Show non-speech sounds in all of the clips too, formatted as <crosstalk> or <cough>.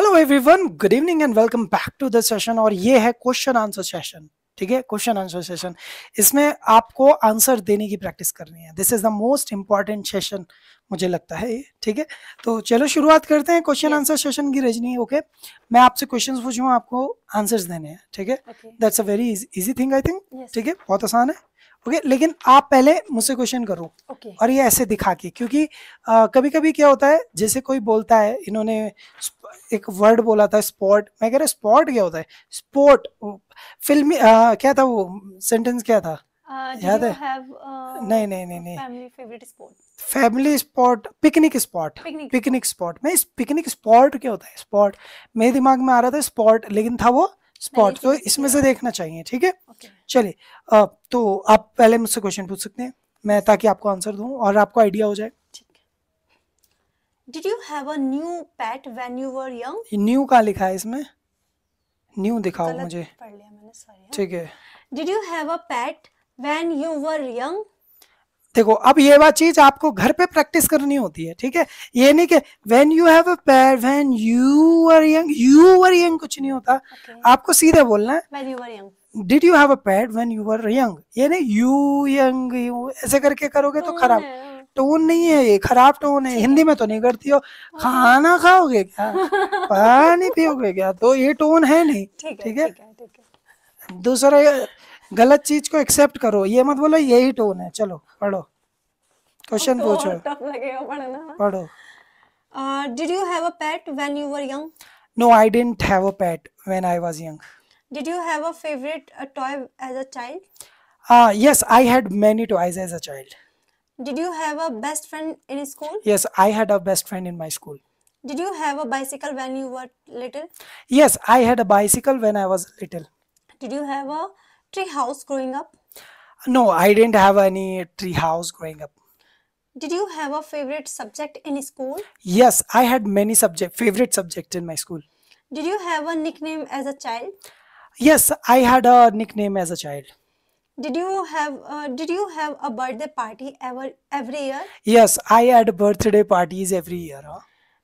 Hello everyone good evening and welcome back to the session और ये है question answer session ठीक है क्वेश्चन आंसर सेशन इसमें आपको आंसर देने की प्रैक्टिस करनी है this is the most important session मुझे लगता है ये ठीक है तो चलो शुरुआत करते हैं क्वेश्चन आंसर सेशन की रजनी ओके okay? मैं आपसे क्वेश्चन पूछूंगा आपको आंसर्स देने हैं ठीक है that's a very easy thing I think ठीक है बहुत आसान है ओके okay, लेकिन आप पहले मुझसे क्वेश्चन करो okay. और ये ऐसे दिखा के क्योंकि आ, कभी कभी क्या होता है जैसे कोई बोलता है इन्होंने एक वर्ड बोला था स्पॉट मैं कह रहा स्पॉट क्या होता है स्पॉट फिल्मी आ, क्या था वो सेंटेंस क्या था uh, याद है have, uh, नहीं नहीं नहीं नहीं family spot picnic spot picnic spot मैं पिकनिक स्पॉट क्या होता है स्पॉट मेरे दिमाग में आ रहा था स्पॉट लेकिन था वो स्पॉट तो इसमें से देखना चाहिए ठीक है चलिए तो आप पहले मुझसे क्वेश्चन पूछ सकते हैं मैं ताकि आपको आंसर दूं और आपको आइडिया हो जाए did you have a new pet when you were young new का लिखा है इसमें न्यू दिखाओ मुझे पढ़ लिया मैंने सॉरी हाँ। ठीक है did you have a pet when you were young देखो अब ये बात चीज आपको घर पे प्रैक्टिस करनी होती है ठीक है ये नहीं कि when you have a pet when you are young you are young कुछ नहीं होता okay. आपको सीधे बोलना है when you are young did you have a pet when you are young ये नहीं यू यंग यू ऐसे करके करोगे तो खराब टोन नहीं है ये खराब टोन है हिंदी में तो नहीं करती हो हाँ। खाना खाओगे क्या <laughs> पानी पियोगे क्या तो ये टोन है नहीं ठीक है दूसरा गलत चीज को एक्सेप्ट करो ये मत बोलो यही टोन है चलो पढ़ो क्वेश्चन तो पूछो पढ़ो did you have a pet when you were young no I didn't have a pet when I was young did you have a favourite toy as a child yes I had many toys as a child Did you have a best friend in school? Yes, I had a best friend in my school. Did you have a bicycle when you were little? Yes, I had a bicycle when I was little. Did you have a tree house growing up? No, I didn't have any tree house growing up. Did you have a favorite subject in school? Yes, I had many subject favorite subject in my school. Did you have a nickname as a child? Yes, I had a nickname as a child did you have uh, did you have a birthday party ever every year? Yes, I had birthday parties every year. Huh?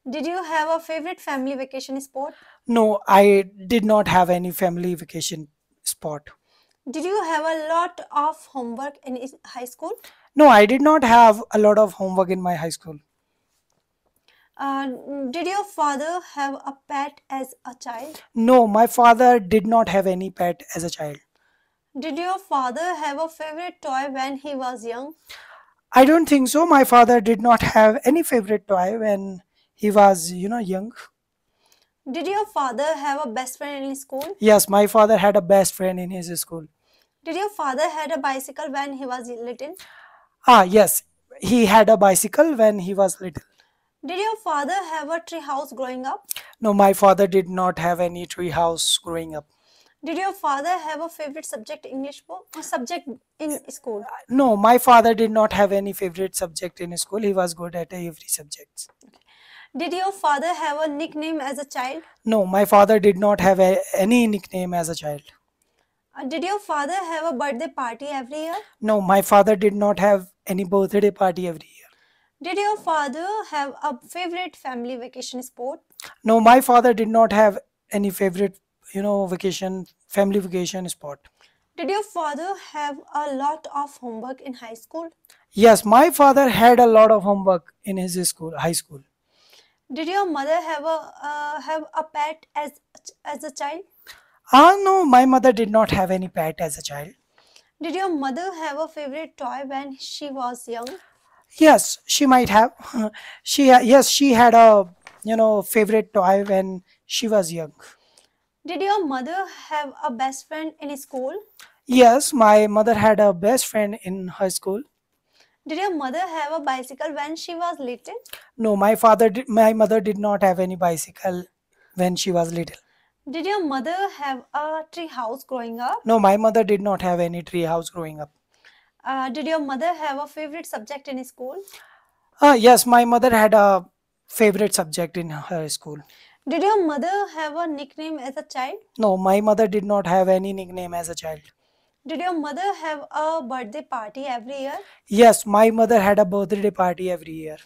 Did you have a favorite family vacation spot? No, I did not have any family vacation spot. Did you have a lot of homework in high school? No, I did not have a lot of homework in my high school. Uh, did your father have a pet as a child? No, my father did not have any pet as a child. Did your father have a favorite toy when he was young? I don't think so. My father did not have any favorite toy when he was, you know, young. Did your father have a best friend in school? Yes, my father had a best friend in his school. Did your father had a bicycle when he was little? Ah, yes. He had a bicycle when he was little. Did your father have a tree house growing up? No, my father did not have any tree house growing up. Did your father have a favorite subject English book or subject in school? No, my father did not have any favorite subject in school. He was good at every subject. Okay. Did your father have a nickname as a child? No, my father did not have a, any nickname as a child. Uh, did your father have a birthday party every year? No, my father did not have any birthday party every year. Did your father have a favorite family vacation sport? No, my father did not have any favorite you know vacation family vacation spot did your father have a lot of homework in high school yes my father had a lot of homework in his school high school did your mother have a uh, have a pet as as a child ah uh, no my mother did not have any pet as a child did your mother have a favorite toy when she was young yes she might have <laughs> she yes she had a you know favorite toy when she was young did your mother have a best friend in school? Yes, my mother had a best friend in high school. Did your mother have a bicycle when she was little? No, my father did, my mother did not have any bicycle when she was little. Did your mother have a tree house growing up? No, my mother did not have any tree house growing up. Uh, did your mother have a favorite subject in school? Uh, yes, my mother had a favorite subject in her school. Did your mother have a nickname as a child? No, my mother did not have any nickname as a child. Did your mother have a birthday party every year? Yes, my mother had a birthday party every year.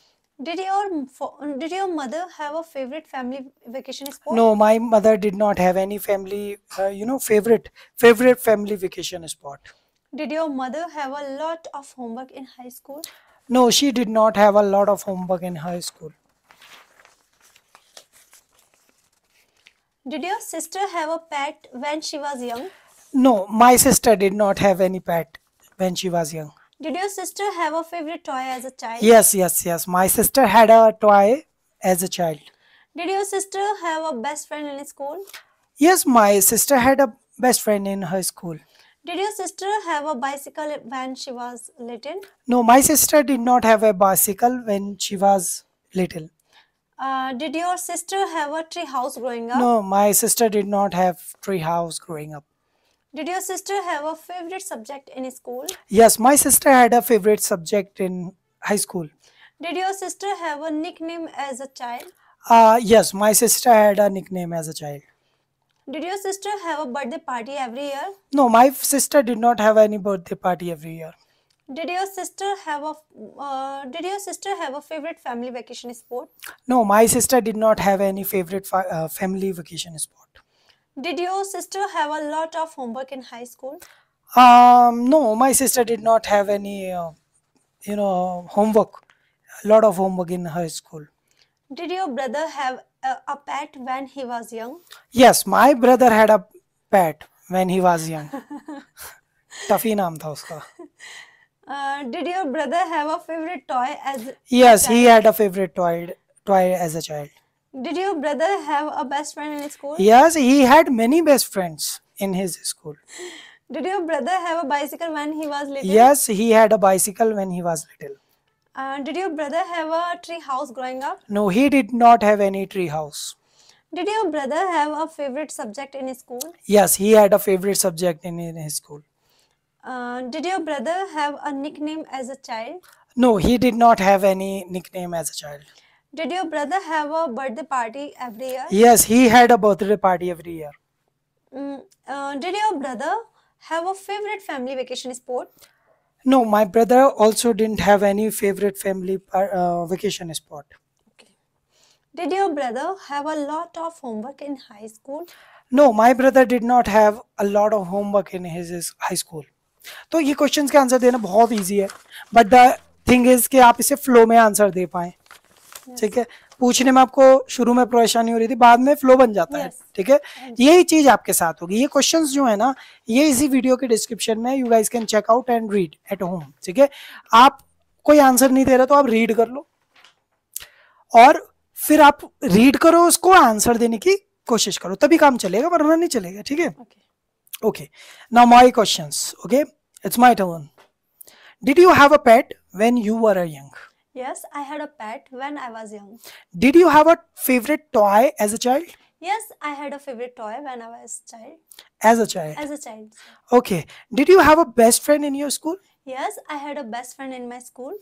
Did your did your mother have a favorite family vacation spot? No, my mother did not have any family, uh, you know, favorite favorite family vacation spot. Did your mother have a lot of homework in high school? No, she did not have a lot of homework in high school. Did your sister have a pet when she was young? No, my sister did not have any pet when she was young. Did your sister have a favorite toy as a child? Yes, yes, yes. My sister had a toy as a child. Did your sister have a best friend in school? Yes, my sister had a best friend in her school. Did your sister have a bicycle when she was little? No, my sister did not have a bicycle when she was little. Uh, did your sister have a tree house growing up? No, my sister did not have tree house growing up. Did your sister have a favorite subject in school? Yes, my sister had a favorite subject in high school. Did your sister have a nickname as a child? Uh, yes, my sister had a nickname as a child. Did your sister have a birthday party every year? No, my sister did not have any birthday party every year did your sister have a uh, did your sister have a favorite family vacation spot no my sister did not have any favorite fa uh, family vacation spot did your sister have a lot of homework in high school um no my sister did not have any uh, you know homework a lot of homework in high school did your brother have a, a pet when he was young yes my brother had a pet when he was young Tuffy नाम था उसका uh, did your brother have a favorite toy as Yes, he had a favorite toy toy as a child. Did your brother have a best friend in school? Yes, he had many best friends in his school. <laughs> Did your brother have a bicycle when he was little? Yes, he had a bicycle when he was little. Uh, did your brother have a tree house growing up? No, he did not have any tree house. Did your brother have a favorite subject in his school? Yes, he had a favorite subject in, in his school. Uh, did your brother have a nickname as a child? No, he did not have any nickname as a child. Did your brother have a birthday party every year? Yes, he had a birthday party every year. Mm, uh, did your brother have a favorite family vacation sport? No, my brother also didn't have any favorite family uh, vacation sport. Okay. Did your brother have a lot of homework in high school? No, my brother did not have a lot of homework in his, his high school. तो ये question के answer देना बहुत easy है but the thing is कि आप इसे flow में आंसर दे पाए ठीक है पूछने में आपको शुरू में परेशानी हो रही थी बाद में फ्लो बन जाता yes. है ठीक है यही चीज आपके साथ होगी ये क्वेश्चंस जो है ना ये इसी वीडियो के डिस्क्रिप्शन में you guys can check out and read at home ठीक है आप कोई आंसर नहीं दे रहा तो आप रीड कर लो और फिर आप रीड करो उसको आंसर देने की कोशिश करो तभी काम चलेगा वरना नहीं चलेगा ठीक है okay. okay now my questions okay it's my turn did you have a pet when you were young yes i had a pet when i was young did you have a favorite toy as a child yes i had a favorite toy when i was a child as a child as a child okay did you have a best friend in your school yes i had a best friend in my school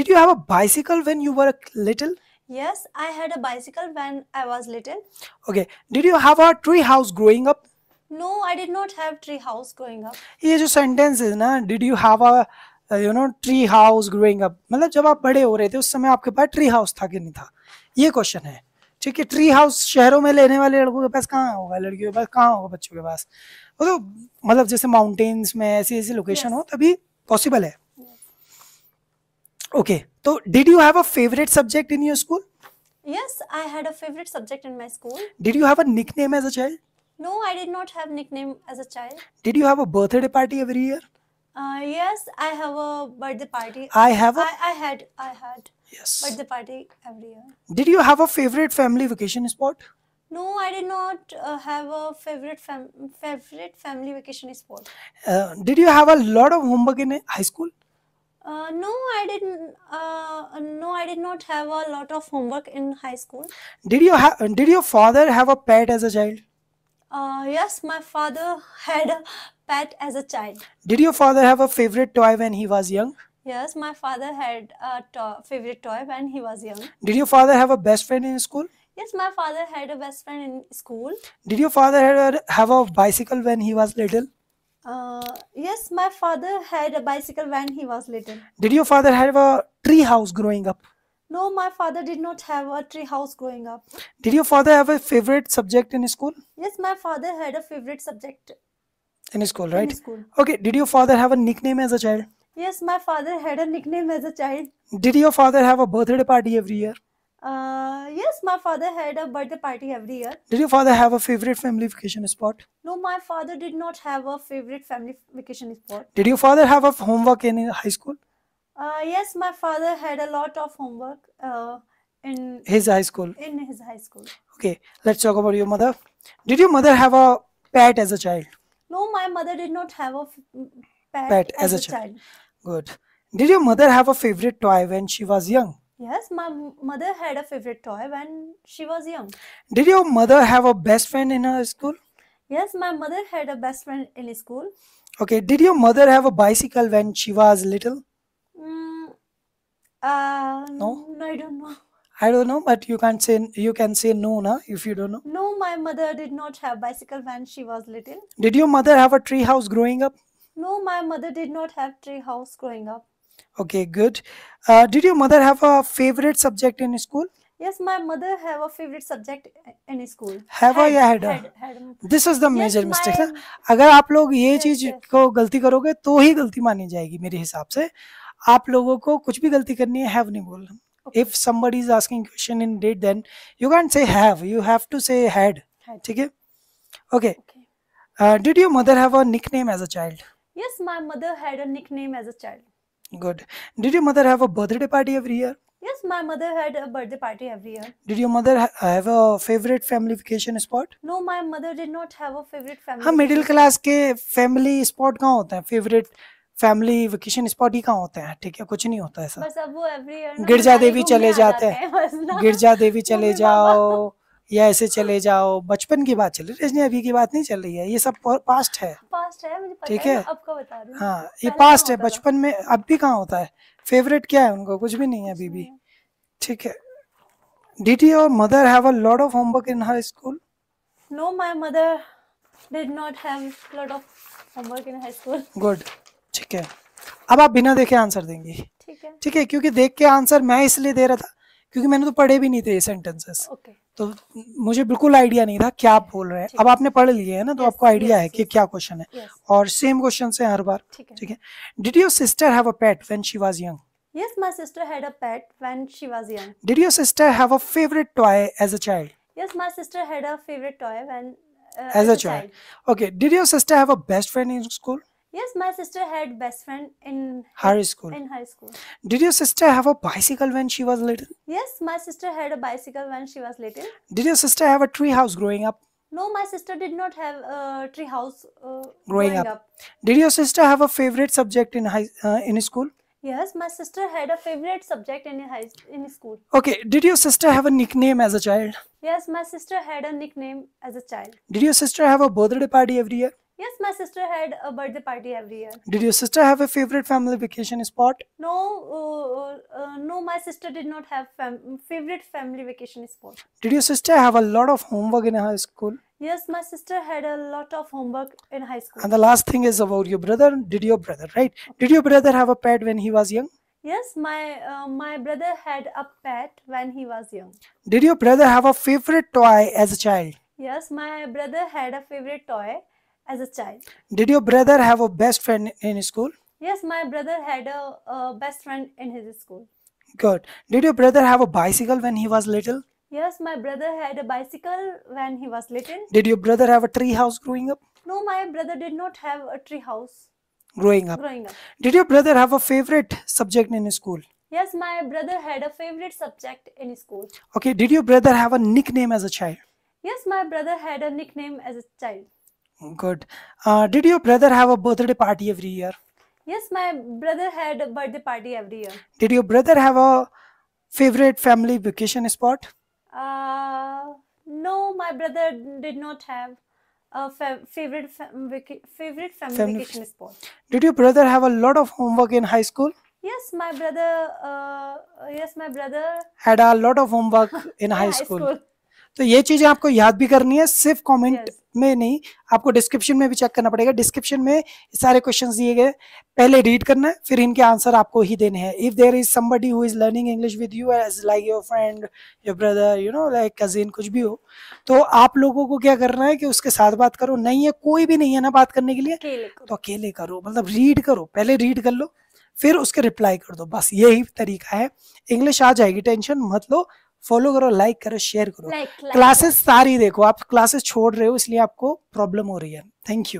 did you have a bicycle when you were little yes i had a bicycle when i was little okay did you have a tree house growing up No, I did not have tree house growing up. ये जो sentence है ना did you have a you know tree house growing up मतलब जब आप बड़े हो रहे थे उस समय आपके पास ट्री हाउस था कि नहीं था ये क्वेश्चन है ठीक है ट्री हाउस शहरों में लेने वाले लड़कों के पास कहाँ होगा लड़कियों के पास कहाँ होगा बच्चों के पास तो मतलब जैसे माउंटेन्स में ऐसी ऐसी लोकेशन yes. हो तभी पॉसिबल है ओके yes. तो did you have a favourite subject in your school Yes, I had a favorite subject in my school. Did you have a nickname as a child? No, I did not have nickname as a child. Did you have a birthday party every year? Uh, yes, I have a birthday party. I have a. I, I had. I had. Yes. Birthday party every year. Did you have a favorite family vacation spot? No, I did not uh, have a favorite fam favorite family vacation spot. Uh, did you have a lot of homework in high school? Uh, no, I didn't. Uh, no, I did not have a lot of homework in high school. Did you have? Did your father have a pet as a child? Uh, yes, my father had a pet as a child. Did your father have a favorite toy when he was young? Yes, my father had a to favorite toy when he was young. Did your father have a best friend in school? Yes, my father had a best friend in school. Did your father a, have a bicycle when he was little? Uh, yes, my father had a bicycle when he was little. Did your father have a tree house growing up? No, my father did not have a tree house growing up. Did your father have a favorite subject in school? Yes, my father had a favorite subject. In school, right? In school. Okay, did your father have a nickname as a child? Yes, my father had a nickname as a child. Did your father have a birthday party every year? Uh, yes, my father had a birthday party every year. Did your father have a favorite family vacation spot? No, my father did not have a favorite family vacation spot. Did your father have a homework in high school? Uh, yes, my father had a lot of homework uh, in his high school. In his high school. Okay, let's talk about your mother. Did your mother have a pet as a child? No, my mother did not have a mm, pet, pet as, as, a, child. child. Good. Did your mother have a favorite toy when she was young? Yes, my mother had a favorite toy when she was young. Did your mother have a best friend in her school? Yes, my mother had a best friend in school. Okay, did your mother have a bicycle when she was little? Uh, No, no, I don't know. I don't know, but you can't say you can say no, na, if you don't know. No, my mother did not have bicycle when she was little. Did your mother have a tree house growing up? No, my mother did not have tree house growing up. Okay, good. Uh, did your mother have a favorite subject in school? Yes, my mother have a favorite subject in school. Have a Had, या had a? had, had. This is the Yes, major mistake ना my अगर आप लोग ये Yes, चीज yes. को गलती करोगे to ही गलती मानी जाएगी मेरे हिसाब से आप लोगों को कुछ भी गलती करनी है हैव नहीं बोलना if somebody is asking question in that then you can say have you have to say had ठीक है okay did your mother have a nickname as a child yes my mother had a nickname as a child good did your mother have a birthday party every year yes my mother had a birthday party every year did your mother ha have a favorite family vacation spot no my mother did not have a favorite family हाँ middle class के family spot कहाँ होता है favorite family vacation spot ही कहाँ होते हैं ठीक है कुछ नहीं होता है सर गिरजा देवी चले जाते हैं गिरजा देवी <laughs> चले जाओ या ऐसे चले जाओ बचपन की बात चल रही है अभी की बात नहीं चल रही है ये सब पास्ट है ठीक है हाँ ये पास्ट है बचपन में अब भी कहाँ होता है फेवरेट क्या है उनको कुछ भी नहीं है अभी भी ठीक है did your mother have a lot of homework in high school no my mother did not have lot of homework in her school good ठीक है अब आप बिना देखे आंसर देंगे ठीक है ठीक है क्योंकि देख के आंसर मैं इसलिए दे रहा था क्योंकि मैंने तो पढ़े भी नहीं थे ये सेंटेंसेस okay. तो मुझे बिल्कुल आइडिया नहीं था क्या आप बोल रहे हैं अब आपने पढ़ लिए है ना तो yes, आपको आइडिया yes, है कि yes, क्या क्वेश्चन है और सेम क्वेश्चन है हर बार ठीक है did your sister have a pet when she was young Yes, my sister had a pet when she was young. Did your sister have a favorite toy as a child? Yes, my sister had a favorite toy when uh, as, as a, a child. child. Okay, did your sister have a best friend in school? Yes, my sister had best friend in high school. In high school. Did your sister have a bicycle when she was little? Yes, my sister had a bicycle when she was little. Did your sister have a tree house growing up? No, my sister did not have a tree house uh, growing, growing up. up. Did your sister have a favorite subject in high uh, in school? Yes, my sister had a favorite subject in high in school. Okay, did your sister have a nickname as a child? Yes, my sister had a nickname as a child. Did your sister have a birthday party every year? Yes, my sister had a birthday party every year. Did your sister have a favorite family vacation spot? No, uh, uh, no, my sister did not have fam- favorite family vacation spot. Did your sister have a lot of homework in high school? Yes, my sister had a lot of homework in high school. And the last thing is about your brother. Did your brother, right? Did your brother have a pet when he was young? Yes, my uh, my brother had a pet when he was young. Did your brother have a favorite toy as a child? Yes, my brother had a favorite toy as a child. Did your brother have a best friend in school? Yes, my brother had a, a best friend in his school. Good. Did your brother have a bicycle when he was little? Yes, my brother had a bicycle when he was little. Did your brother have a tree house growing up? No, my brother did not have a tree house. Growing up. Growing up. Did your brother have a favorite subject in school? Yes, my brother had a favorite subject in school. Okay, did your brother have a nickname as a child? Yes, my brother had a nickname as a child. Good. Uh, did your brother have a birthday party every year? Yes, my brother had a birthday party every year. Did your brother have a favorite family vacation spot? Uh, no, my brother did not have a fa favorite fa favorite family, family vacation spot. Did your brother have a lot of homework in high school? Yes, my brother. Uh, yes, my brother had a lot of homework <laughs> in high, high school. school. तो ये चीजें आपको याद भी करनी है सिर्फ comment yes. में नहीं आपको डिस्क्रिप्शन में भी चेक करना पड़ेगा डिस्क्रिप्शन में सारे क्वेश्चन दिए गए पहले रीड करना है फिर इनके आंसर आपको ही देने हैं if there is somebody who is learning English with you as like your friend your brother you know like cousin कुछ भी हो तो आप लोगों को क्या करना है कि उसके साथ बात करो नहीं है कोई भी नहीं है ना बात करने के लिए तो अकेले करो मतलब रीड करो पहले रीड कर लो फिर उसके रिप्लाई कर दो बस यही तरीका है इंग्लिश आ जाएगी टेंशन मत लो फॉलो करो लाइक करो शेयर करो क्लासेस सारी देखो आप क्लासेस छोड़ रहे हो इसलिए आपको प्रॉब्लम हो रही है थैंक यू